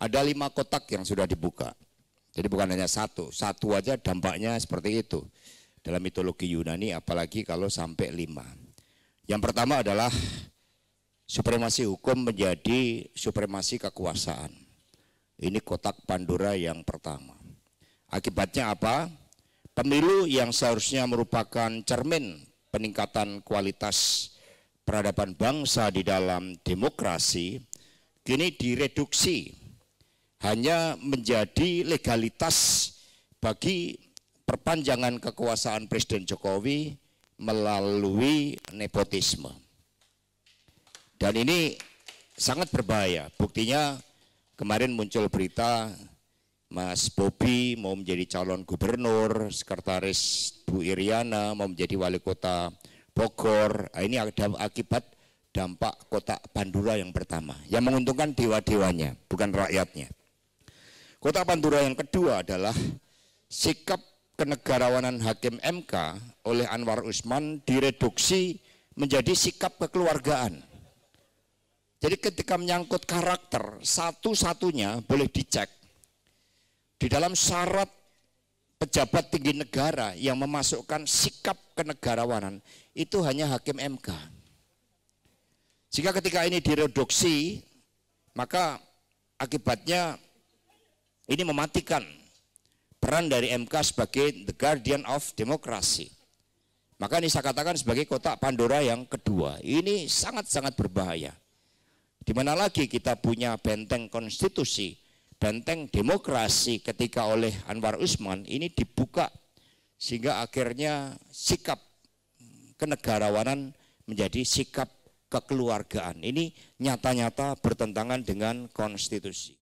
Ada lima kotak yang sudah dibuka. Jadi bukan hanya satu, satu aja dampaknya seperti itu. Dalam mitologi Yunani apalagi kalau sampai lima. Yang pertama adalah supremasi hukum menjadi supremasi kekuasaan. Ini kotak Pandora yang pertama. Akibatnya apa? Pemilu yang seharusnya merupakan cermin peningkatan kualitas peradaban bangsa di dalam demokrasi kini direduksi hanya menjadi legalitas bagi perpanjangan kekuasaan Presiden Jokowi melalui nepotisme. Dan ini sangat berbahaya. Buktinya kemarin muncul berita Mas Bobi mau menjadi calon gubernur, sekretaris Bu Iriana mau menjadi wali kota Bogor. Nah, ini ada akibat dampak Kota Pandura yang pertama, yang menguntungkan dewa-dewanya, bukan rakyatnya. Kota Pantura yang kedua adalah sikap kenegarawanan Hakim MK oleh Anwar Usman direduksi menjadi sikap kekeluargaan. Jadi ketika menyangkut karakter, satu-satunya boleh dicek di dalam syarat pejabat tinggi negara yang memasukkan sikap kenegarawanan itu hanya hakim MK. Jika ketika ini direduksi, maka akibatnya ini mematikan peran dari MK sebagai the guardian of demokrasi. Maka ini saya katakan sebagai kotak Pandora yang kedua. Ini sangat-sangat berbahaya. Di mana lagi kita punya benteng konstitusi, benteng demokrasi ketika oleh Anwar Usman ini dibuka sehingga akhirnya sikap kenegarawanan menjadi sikap kekeluargaan. Ini nyata-nyata bertentangan dengan konstitusi.